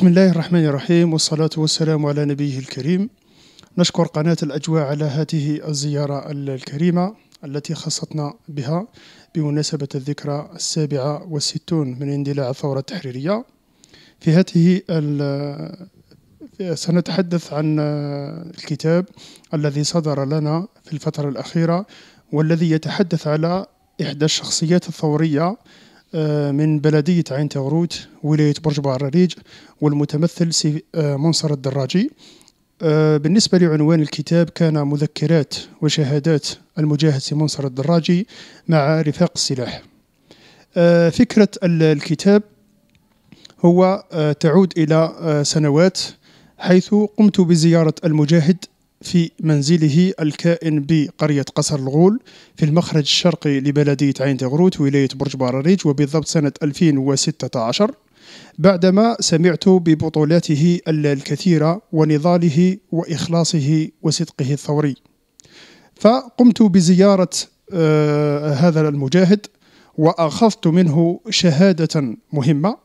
بسم الله الرحمن الرحيم والصلاة والسلام على نبيه الكريم نشكر قناة الأجواء على هذه الزيارة الكريمة التي خصتنا بها بمناسبة الذكرى السابعة والستون من اندلاع الثورة التحريرية في هذه سنتحدث عن الكتاب الذي صدر لنا في الفترة الأخيرة والذي يتحدث على إحدى الشخصيات الثورية آه، من بلدية عين تغروت ولاية برج الريج والمتمثل سي آه، منصر الدراجي آه، بالنسبة لعنوان الكتاب كان مذكرات وشهادات المجاهد سي منصر الدراجي مع رفاق السلاح فكرة الكتاب هو تعود إلى سنوات حيث قمت بزيارة المجاهد في منزله الكائن بقرية قصر الغول في المخرج الشرقي لبلدية عين تغروت ولاية برج باراريج وبالضبط سنة 2016 بعدما سمعت ببطولاته الكثيرة ونضاله وإخلاصه وصدقه الثوري فقمت بزيارة آه، هذا المجاهد وأخذت منه شهادة مهمة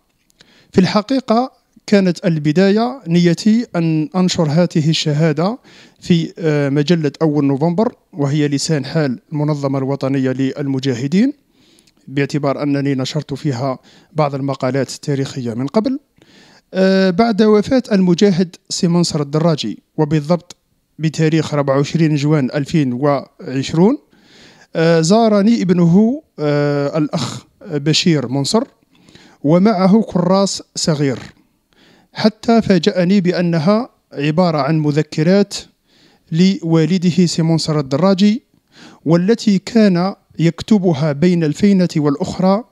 في الحقيقة كانت البداية نيتي أن أنشر هذه الشهادة في آه، مجلة أول نوفمبر وهي لسان حال المنظمة الوطنية للمجاهدين باعتبار أنني نشرت فيها بعض المقالات التاريخية من قبل آه، بعد وفاة المجاهد سيمنصر الدراجي وبالضبط بتاريخ 24 جوان 2020 آه، زارني ابنه الأخ بشير منصر ومعه كراس صغير حتى فاجأني بأنها عبارة عن مذكرات لوالده سمونسر الدراجي والتي كان يكتبها بين الفينة والأخرى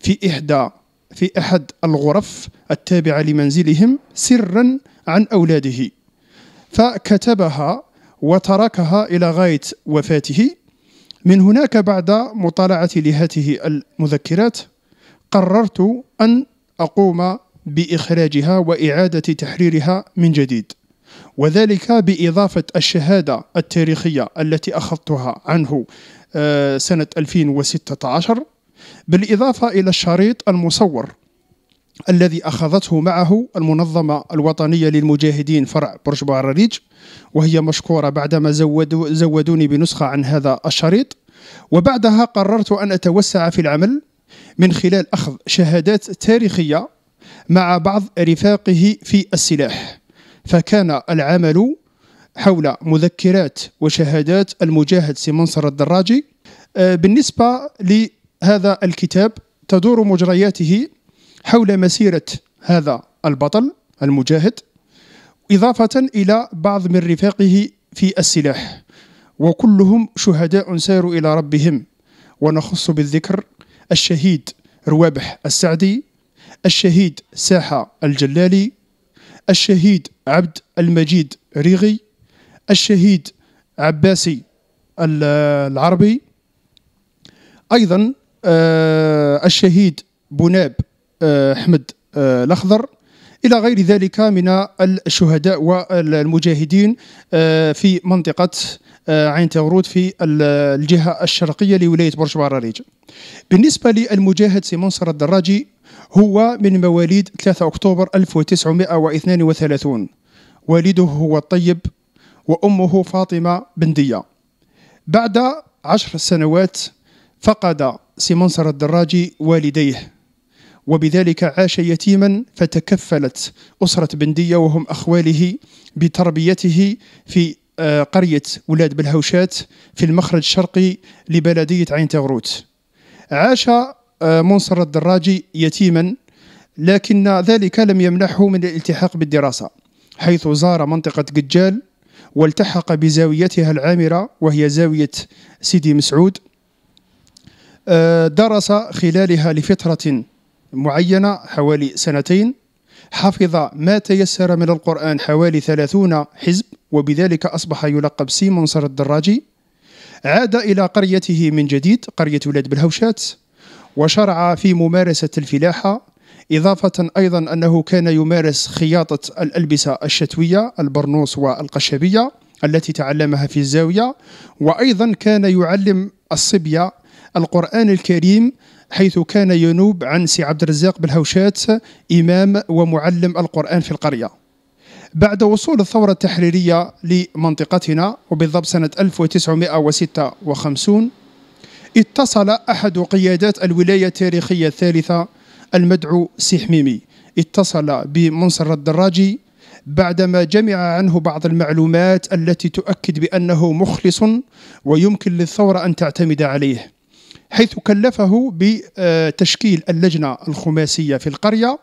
في إحدى في أحد الغرف التابعة لمنزلهم سرا عن أولاده فكتبها وتركها إلى غاية وفاته من هناك بعد مطالعة لهاته المذكرات قررت أن أقوم باخراجها واعاده تحريرها من جديد وذلك باضافه الشهاده التاريخيه التي اخذتها عنه آه، سنه 2016 بالاضافه الى الشريط المصور الذي أخذته معه المنظمة الوطنية للمجاهدين فرع برج بوعراريج وهي مشكورة بعدما زودوا زودوني بنسخة عن هذا الشريط وبعدها قررت أن أتوسع في العمل من خلال أخذ شهادات تاريخية مع بعض رفاقه في السلاح فكان العمل حول مذكرات وشهادات المجاهد سي الدراجي آه، بالنسبة لهذا الكتاب تدور مجرياته حول مسيرة هذا البطل المجاهد إضافة إلى بعض من رفاقه في السلاح وكلهم شهداء ساروا إلى ربهم ونخص بالذكر الشهيد روابح السعدي الشهيد ساحة الجلالي الشهيد عبد المجيد ريغي الشهيد عباسي العربي أيضا آه، الشهيد بناب آه، أحمد آه، الأخضر إلى غير ذلك من الشهداء والمجاهدين في منطقة عين تغرود في الجهة الشرقية لولاية برج براريج بالنسبة للمجاهد سيمون سر الدراجي هو من مواليد 3 أكتوبر 1932 والده هو الطيب وأمه فاطمة بندية بعد عشر سنوات فقد سيمنصر الدراجي والديه وبذلك عاش يتيما فتكفلت أسرة بندية وهم أخواله بتربيته في آه، قرية ولاد بالهوشات في المخرج الشرقي لبلدية عين تغروت عاش آه، منصر الدراجي يتيما لكن ذلك لم يمنعه من الالتحاق بالدراسة حيث زار منطقة قجال والتحق بزاويتها العامرة وهي زاوية سيدي مسعود آه، درس خلالها لفترة معينة حوالي سنتين حفظ ما تيسر من القرآن حوالي ثلاثون حزب وبذلك أصبح يلقب سيمون صر الدراجي عاد إلى قريته من جديد قرية ولاد بالهوشات وشرع في ممارسة الفلاحة إضافة أيضا أنه كان يمارس خياطة الألبسة الشتوية البرنوس والقشبية التي تعلمها في الزاوية وأيضا كان يعلم الصبية القرآن الكريم حيث كان ينوب عن سي عبد الرزاق بالهوشات إمام ومعلم القرآن في القرية بعد وصول الثورة التحريرية لمنطقتنا وبالضبط سنة 1956 اتصل أحد قيادات الولاية التاريخية الثالثة المدعو سي حميمي اتصل بمنصر الدراجي بعدما جمع عنه بعض المعلومات التي تؤكد بأنه مخلص ويمكن للثورة أن تعتمد عليه حيث كلفه بتشكيل اللجنة الخماسية في القرية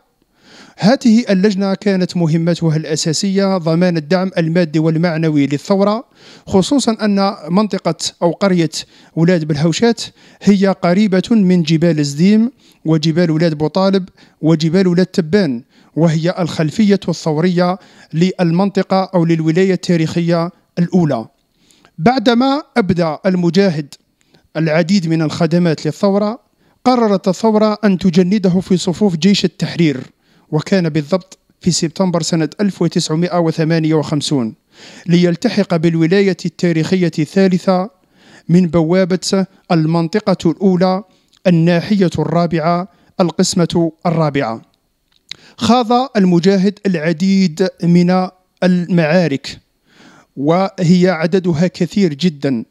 هذه اللجنة كانت مهمتها الأساسية ضمان الدعم المادي والمعنوي للثورة خصوصا أن منطقة أو قرية ولاد بالهوشات هي قريبة من جبال زديم وجبال ولاد بوطالب وجبال ولاد تبان وهي الخلفية الثورية للمنطقة أو للولاية التاريخية الأولى بعدما أبدى المجاهد العديد من الخدمات للثورة قررت الثورة أن تجنده في صفوف جيش التحرير وكان بالضبط في سبتمبر سنة 1958 ليلتحق بالولاية التاريخية الثالثة من بوابة المنطقة الأولى الناحية الرابعة القسمة الرابعة خاض المجاهد العديد من المعارك وهي عددها كثير جدا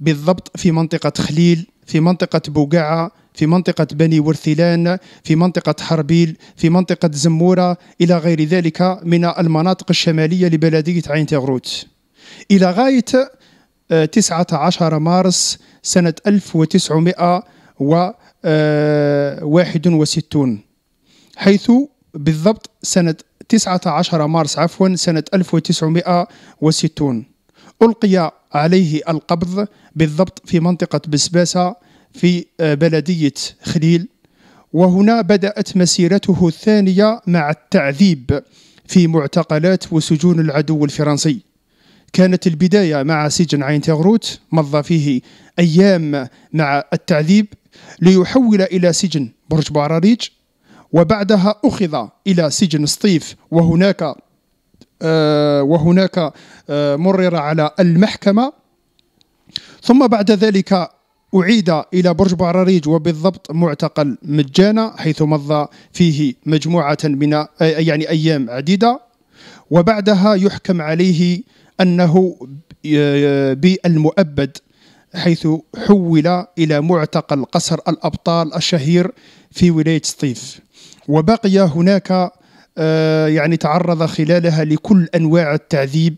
بالضبط في منطقة خليل في منطقة بوقعة في منطقة بني ورثيلان في منطقة حربيل في منطقة زمورة إلى غير ذلك من المناطق الشمالية لبلدية عين تغروت إلى غاية 19 آه، مارس سنة 1961 حيث بالضبط سنة 19 مارس عفوا سنة 1960 ألقي عليه القبض بالضبط في منطقة بسباسة في آه، بلدية خليل وهنا بدأت مسيرته الثانية مع التعذيب في معتقلات وسجون العدو الفرنسي كانت البداية مع سجن عين تغروت مضى فيه أيام مع التعذيب ليحول إلى سجن برج باراريج وبعدها أخذ إلى سجن سطيف وهناك آه، وهناك آه، مرر على المحكمة ثم بعد ذلك أعيد إلى برج بعراريج وبالضبط معتقل مجانا حيث مضى فيه مجموعة من آه، يعني أيام عديدة وبعدها يحكم عليه أنه آه، بالمؤبد حيث حول إلى معتقل قصر الأبطال الشهير في ولاية سطيف وبقي هناك آه، يعني تعرض خلالها لكل أنواع التعذيب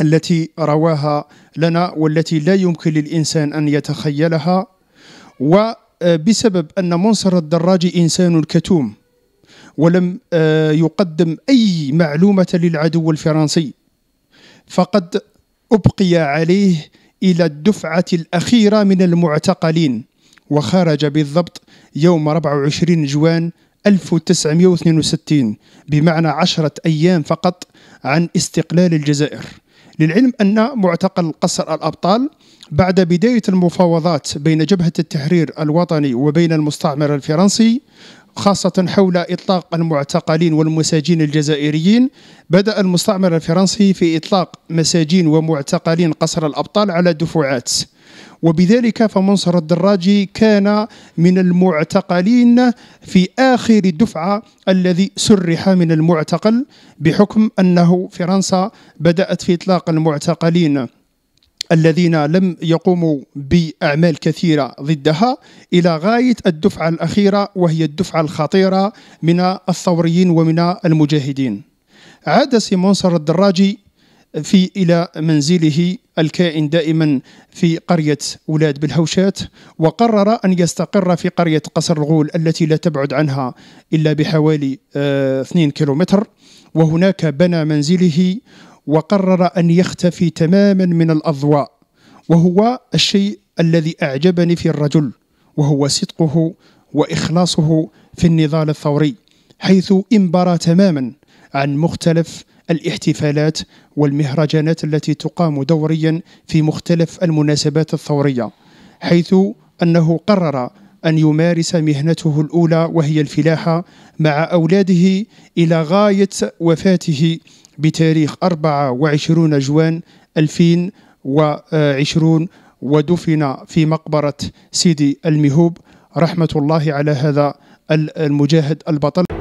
التي رواها لنا والتي لا يمكن للإنسان أن يتخيلها وبسبب آه، أن منصر الدراجي إنسان كتوم ولم آه، يقدم أي معلومة للعدو الفرنسي فقد أبقي عليه إلى الدفعة الأخيرة من المعتقلين وخرج بالضبط يوم 24 جوان 1962 بمعنى عشرة أيام فقط عن استقلال الجزائر للعلم أن معتقل قصر الأبطال بعد بداية المفاوضات بين جبهة التحرير الوطني وبين المستعمر الفرنسي خاصة حول إطلاق المعتقلين والمساجين الجزائريين بدأ المستعمر الفرنسي في إطلاق مساجين ومعتقلين قصر الأبطال على دفعات وبذلك فمنصر الدراجي كان من المعتقلين في آخر دفعة الذي سرح من المعتقل بحكم أنه فرنسا بدأت في إطلاق المعتقلين الذين لم يقوموا باعمال كثيره ضدها الى غايه الدفعه الاخيره وهي الدفعه الخطيره من الثوريين ومن المجاهدين. عاد سيمونسر الدراجي في إلى منزله الكائن دائما في قرية ولاد بالهوشات وقرر أن يستقر في قرية قصر الغول التي لا تبعد عنها إلا بحوالي 2 آه، كيلومتر وهناك بنى منزله وقرر أن يختفي تماما من الأضواء وهو الشيء الذي أعجبني في الرجل وهو صدقه وإخلاصه في النضال الثوري حيث انبرى تماما عن مختلف الاحتفالات والمهرجانات التي تقام دوريا في مختلف المناسبات الثورية حيث أنه قرر أن يمارس مهنته الأولى وهي الفلاحة مع أولاده إلى غاية وفاته بتاريخ 24 جوان 2020 ودفن في مقبرة سيدي المهوب رحمة الله على هذا المجاهد البطل